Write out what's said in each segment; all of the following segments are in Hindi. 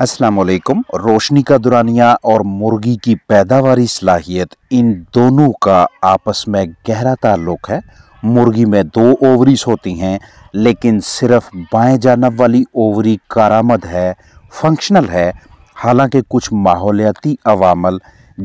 असलकुम रोशनी का दुरानिया और मुर्गी की पैदावारी सलाहियत इन दोनों का आपस में गहरा ताल्लुक है मुर्गी में दो ओवरीज होती हैं लेकिन सिर्फ बाएं जानब वाली ओवरी कारामद है फंक्शनल है हालांकि कुछ माहौलियाती अवामल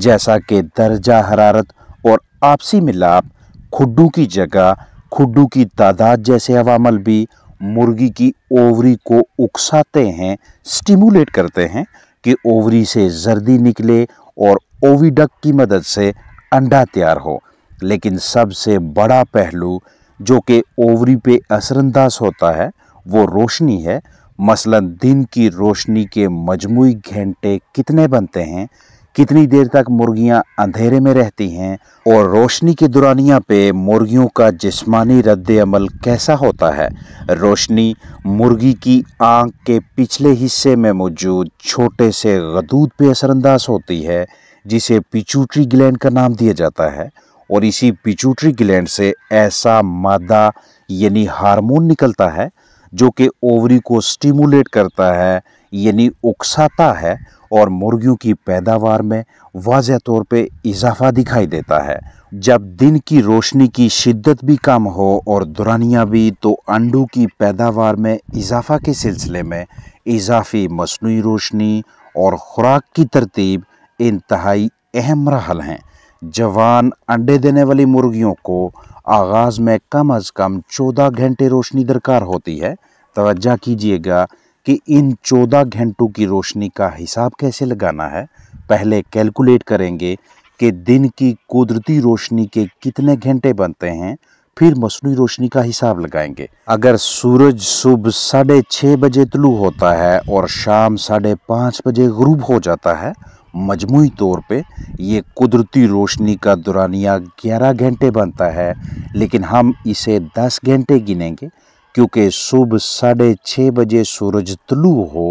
जैसा कि दर्जा हरारत और आपसी मिलाप खुड्डू की जगह खुड्डू की तादाद जैसे अवामल भी मुर्गी की ओवरी को उकसाते हैं स्टिमुलेट करते हैं कि ओवरी से जर्दी निकले और ओविडक की मदद से अंडा तैयार हो लेकिन सबसे बड़ा पहलू जो कि ओवरी पे असरअंदाज होता है वो रोशनी है मसलन दिन की रोशनी के मजमू घंटे कितने बनते हैं कितनी देर तक मुर्गियां अंधेरे में रहती हैं और रोशनी की दुरानिया पे मुर्गियों का जिस्मानी रद्द अमल कैसा होता है रोशनी मुर्गी की आंख के पिछले हिस्से में मौजूद छोटे से गदूद पे असरअंदाज होती है जिसे पिचूटरी ग्लैंड का नाम दिया जाता है और इसी पिचूटरी ग्लैंड से ऐसा मादा यानी हारमोन निकलता है जो कि ओवरी को स्टिमुलेट करता है यानी उकसाता है और मुर्गियों की पैदावार में वाज तौर पे इजाफा दिखाई देता है जब दिन की रोशनी की शिद्दत भी कम हो और दुरानिया भी तो अंडों की पैदावार में इजाफा के सिलसिले में इजाफी मसनू रोशनी और ख़ुराक की तरतीब इंतहाई अहम रहल हैं जवान अंडे देने वाली मुर्गियों को आगाज़ में कम अज़ कम चौदह घंटे रोशनी दरकार होती है तोज्जा कीजिएगा कि इन चौदह घंटों की रोशनी का हिसाब कैसे लगाना है पहले कैलकुलेट करेंगे कि दिन की कुदरती रोशनी के कितने घंटे बनते हैं फिर मसनू रोशनी का हिसाब लगाएंगे अगर सूरज सुबह साढ़े छः बजे तलु होता है और शाम साढ़े पाँच बजे गरूब हो जाता है मजमू तौर पे ये कुदरती रोशनी का दुरानिया ग्यारह घंटे बनता है लेकिन हम इसे दस घंटे गिनेंगे क्योंकि सुबह साढ़े छः बजे सूरज तलु हो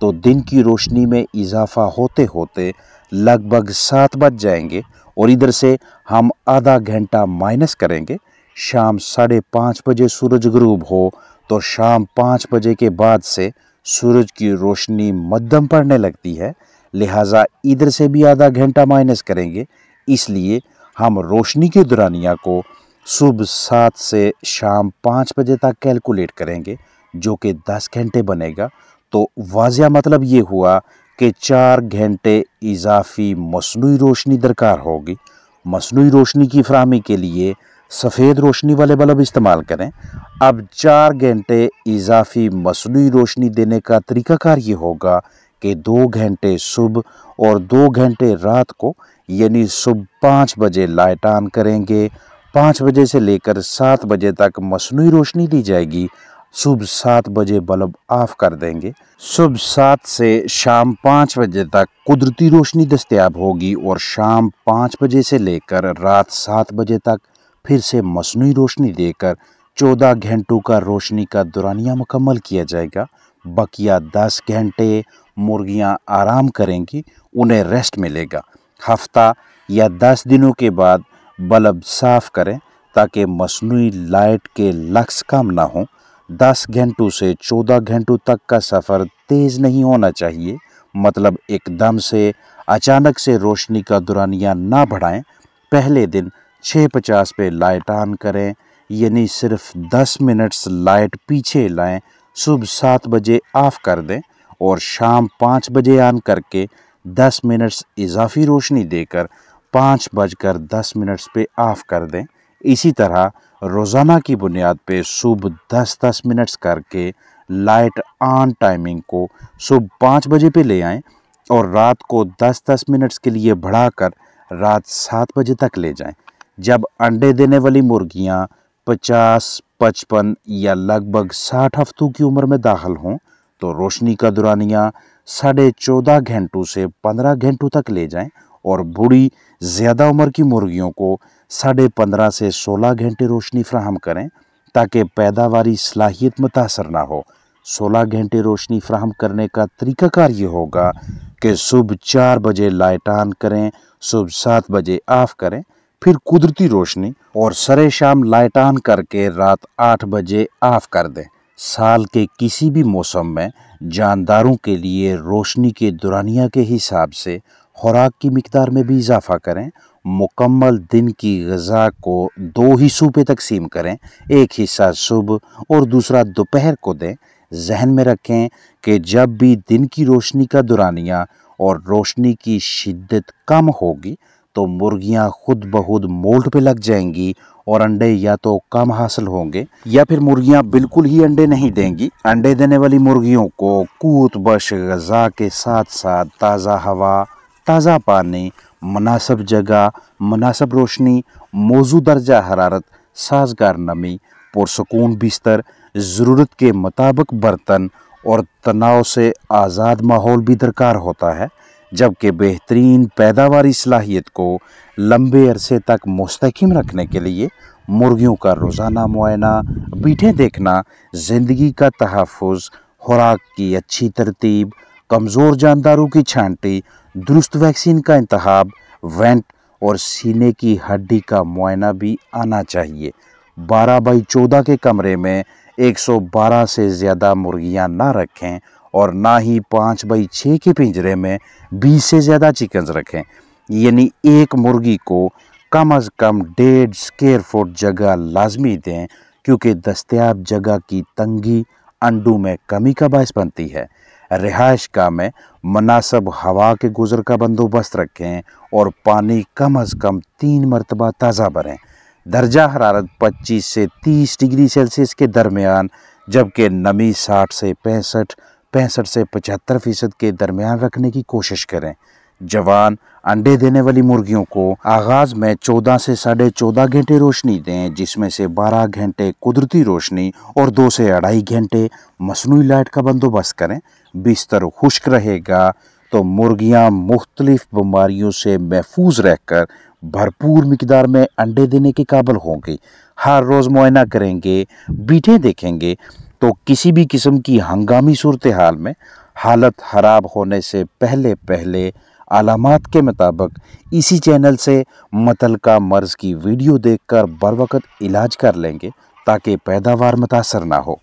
तो दिन की रोशनी में इजाफा होते होते लगभग सात बज जाएंगे और इधर से हम आधा घंटा माइनस करेंगे शाम साढ़े पाँच बजे सूरज ग्रूब हो तो शाम पाँच बजे के बाद से सूरज की रोशनी मध्यम पड़ने लगती है लिहाजा इधर से भी आधा घंटा माइनस करेंगे इसलिए हम रोशनी के दुरानिया को सुबह सात से शाम पाँच बजे तक कैलकुलेट करेंगे जो कि दस घंटे बनेगा तो वाजिया मतलब ये हुआ कि चार घंटे इजाफी मसनू रोशनी दरकार होगी मसनू रोशनी की फ्राहमी के लिए सफ़ेद रोशनी वाले बल्ब इस्तेमाल करें अब चार घंटे इजाफी मसनू रोशनी देने का तरीक़ाकार ये होगा कि दो घंटे सुबह और दो घंटे रात को यानी सुबह पाँच बजे लाइट ऑन करेंगे पाँच बजे से लेकर सात बजे तक मसनू रोशनी दी जाएगी सुबह सात बजे बल्ब ऑफ कर देंगे सुबह सात से शाम पाँच बजे तक कुदरती रोशनी दस्तियाब होगी और शाम पाँच बजे से लेकर रात सात बजे तक फिर से मसनू रोशनी देकर चौदह घंटों का रोशनी का दुरानिया मुकम्मल किया जाएगा बकिया दस घंटे मुर्गियां आराम करेंगी उन्हें रेस्ट मिलेगा हफ्ता या दस दिनों के बाद बल्ब साफ़ करें ताकि मसनू लाइट के लक्स कम ना हों दस घंटों से चौदह घंटों तक का सफ़र तेज़ नहीं होना चाहिए मतलब एकदम से अचानक से रोशनी का दुरानिया ना बढ़ाएं पहले दिन छः पचास पे लाइट ऑन करें यानी सिर्फ दस मिनट्स लाइट पीछे लाएं सुबह सात बजे ऑफ़ कर दें और शाम पाँच बजे ऑन करके दस मिनट्स इजाफी रोशनी देकर पाँच बजकर दस मिनट्स पे ऑफ कर दें इसी तरह रोज़ाना की बुनियाद पे सुबह दस दस मिनट्स करके लाइट ऑन टाइमिंग को सुबह पाँच बजे पे ले आएं और रात को दस दस मिनट्स के लिए बढ़ाकर रात सात बजे तक ले जाएं जब अंडे देने वाली मुर्गियाँ पचास पचपन या लगभग साठ हफ्तों की उम्र में दाखिल हों तो रोशनी का दुरानिया साढ़े चौदह घंटों से पंद्रह घंटों तक ले जाएं और बूढ़ी ज़्यादा उम्र की मुर्गियों को साढ़े पंद्रह से सोलह घंटे रोशनी फ्राहम करें ताकि पैदावारी सलाहियत मुतासर ना हो सोलह घंटे रोशनी फ्राहम करने का तरीकाकार ये होगा कि सुबह चार बजे लाइट ऑन करें सुबह सात बजे ऑफ करें फिर कुदरती रोशनी और सरे शाम लाइट ऑन करके रात आठ बजे ऑफ कर दें साल के किसी भी मौसम में जानदारों के लिए रोशनी के दुरानिया के हिसाब से खुराक की मकदार में भी इजाफा करें मुकम्मल दिन की गज़ा को दो हिस्सों पर तकसीम करें एक हिस्सा सुबह और दूसरा दोपहर को दें जहन में रखें कि जब भी दिन की रोशनी का दुरानिया और रोशनी की शिद्दत कम होगी तो मुर्गियां खुद बहुत मोल्ट पे लग जाएंगी और अंडे या तो कम हासिल होंगे या फिर मुर्गियां बिल्कुल ही अंडे नहीं देंगी अंडे देने वाली मुर्गियों को कूत बश गज़ा के साथ साथ ताज़ा हवा ताज़ा पानी मुनासब जगह मुनासब रोशनी मौजू दर्जा हरारत साजगार नमी पुरसकून बिस्तर ज़रूरत के मुताबिक बर्तन और तनाव से आज़ाद माहौल भी दरकार होता है जबकि बेहतरीन पैदावारी सलाहियत को लंबे अरसे तक मुस्तकम रखने के लिए मुर्गियों का रोज़ाना मुआयना बीठे देखना ज़िंदगी का तहफ़ खुराक की अच्छी तरतीब कमज़ोर जानदारों की छांटी दुरुस्त वैक्सीन का इंतहाब वेंट और सीने की हड्डी का मुआयना भी आना चाहिए 12 बाई 14 के कमरे में 112 से ज़्यादा मुर्गियां ना रखें और ना ही 5 बाई 6 के पिंजरे में 20 से ज़्यादा चिकन्स रखें यानी एक मुर्गी को कम अज़ कम डेढ़ स्केयर फुट जगह लाजमी दें क्योंकि दस्तियाब जगह की तंगी अंडू में कमी का बायस बनती है रिहाइश का में मुनासब हवा के गुजर का बंदोबस्त रखें और पानी कम अज़ कम तीन मरतबा ताज़ा भरें दर्जा हरारत 25 से 30 डिग्री सेल्सियस के दरमियान जबकि नमी 60 से पैंसठ पैंसठ से पचहत्तर फ़ीसद के दरमियान रखने की कोशिश करें जवान अंडे देने वाली मुर्गियों को आगाज में 14 से साढ़े चौदह घंटे रोशनी दें जिसमें से 12 घंटे कुदरती रोशनी और दो से अढ़ाई घंटे मसनू लाइट का बंदोबस्त करें बिस्तर खुश्क रहेगा तो मुर्गियां मुख्तलिफ बीमारियों से महफूज रहकर भरपूर मकदार में अंडे देने के काबल होंगे हर रोज़ मुआयना करेंगे बीठे देखेंगे तो किसी भी किस्म की हंगामी सूरत हाल में हालत ख़राब होने से पहले पहले आलामत के मुताबिक इसी चैनल से मतल का मर्ज़ की वीडियो देखकर बर वक्त इलाज कर लेंगे ताकि पैदावार मुतासर ना हो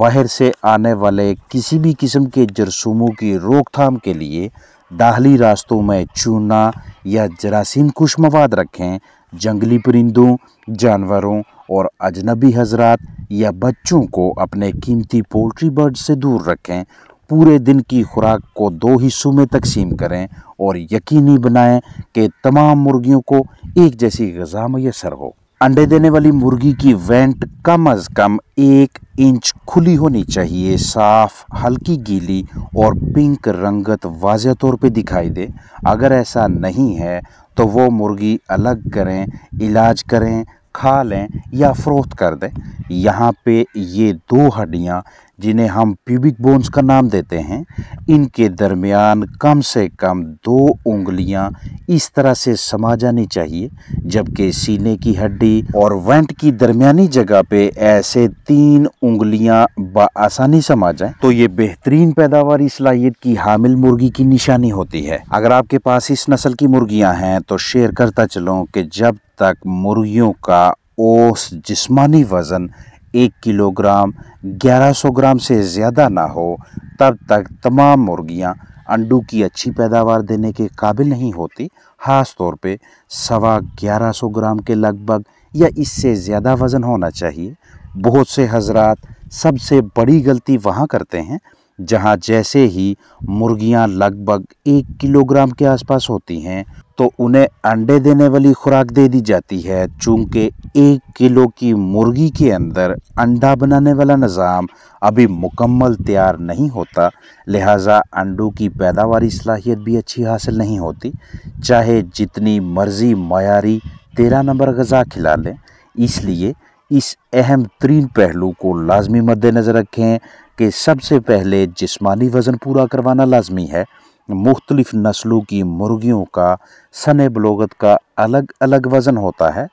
बाहर से आने वाले किसी भी किस्म के जरसूमों की रोकथाम के लिए दाहली रास्तों में चूना या जरासीम खुश मवाद रखें जंगली परिंदों जानवरों और अजनबी हजरात या बच्चों को अपने कीमती पोल्ट्री बर्ड से दूर रखें पूरे दिन की खुराक को दो हिस्सों में तकसीम करें और यकीनी बनाएं कि तमाम मुर्गियों को एक जैसी गज़ा मैसर हो अंडे देने वाली मुर्गी की वेंट कम अज़ कम एक इंच खुली होनी चाहिए साफ हल्की गीली और पिंक रंगत वाज तौर पे दिखाई दे अगर ऐसा नहीं है तो वो मुर्गी अलग करें इलाज करें खा लें या फ़रोख्त कर दें यहाँ पे ये दो हड्डियाँ जिन्हें हम प्यूबिक बोन्स का नाम देते हैं इनके दरमियान कम से कम दो उंगलियां इस तरह से समा जानी चाहिए जबकि सीने की हड्डी और वेंट की दरमियानी जगह पे ऐसे तीन उंगलियां आसानी समा जाए तो ये बेहतरीन पैदावार सलाहियत की हामिल मुर्गी की निशानी होती है अगर आपके पास इस नस्ल की मुर्गियाँ हैं तो शेयर करता चलो कि जब तक मुर्गियों का ओस जिस्मानी वज़न एक किलोग्राम 1100 ग्राम से ज़्यादा ना हो तब तक तमाम मुर्गियां अंडों की अच्छी पैदावार देने के काबिल नहीं होती ख़ास तौर पे सवा ग्यारह सौ ग्राम के लगभग या इससे ज़्यादा वज़न होना चाहिए बहुत से हजरात सबसे बड़ी गलती वहाँ करते हैं जहां जैसे ही मुर्गियां लगभग एक किलोग्राम के आसपास होती हैं तो उन्हें अंडे देने वाली खुराक दे दी जाती है चूंकि एक किलो की मुर्गी के अंदर अंडा बनाने वाला निज़ाम अभी मुकम्मल तैयार नहीं होता लिहाजा अंडों की पैदावारी सलाहियत भी अच्छी हासिल नहीं होती चाहे जितनी मर्जी मयारी तेरह नंबर गज़ा खिला लें इसलिए इस अहम तरीन पहलू को लाजमी मद्देनज़र रखें कि सबसे पहले जिस्मानी वज़न पूरा करवाना लाजमी है मुख्तलिफ नस्लों की मुर्गियों का सन बलोगत का अलग अलग वज़न होता है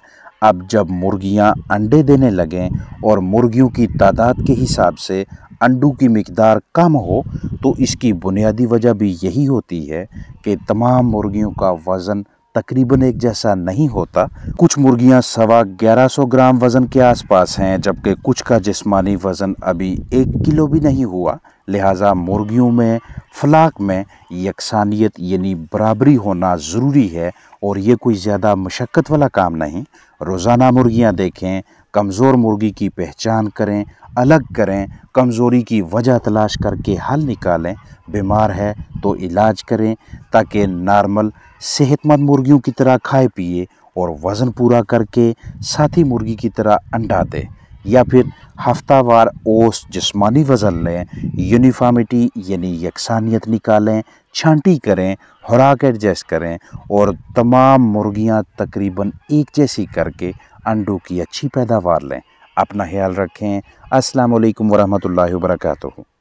अब जब मुर्गियाँ अंडे देने लगें और मुर्गियों की तादाद के हिसाब से अंडों की मकदार कम हो तो इसकी बुनियादी वजह भी यही होती है कि तमाम मुर्गियों का वज़न तकरीबन एक जैसा नहीं होता कुछ मुर्गियां सवा 1100 ग्राम वज़न के आसपास हैं जबकि कुछ का जिस्मानी वज़न अभी एक किलो भी नहीं हुआ लिहाजा मुर्गियों में फलाक में यकसानियत यानी बराबरी होना ज़रूरी है और ये कोई ज़्यादा मशक्क़त वाला काम नहीं रोज़ाना मुर्गियाँ देखें कमज़ोर मुर्गी की पहचान करें अलग करें कमज़ोरी की वजह तलाश करके हल निकालें बीमार है तो इलाज करें ताकि नॉर्मल सेहतमंद मुर्गियों की तरह खाए पिए और वज़न पूरा करके साथी मुर्गी की तरह अंडा दें या फिर हफ्तावार ओस जिस्मानी वज़न लें यूनिफॉर्मिटी यानी यकसानियत निकालें छांटी करें खुराक एडजस्ट करें और तमाम मुर्गियां तकरीबन एक जैसी करके अंडों की अच्छी पैदावार लें अपना ख्याल रखें अस्सलाम वालेकुम वरहमतुल्लाहि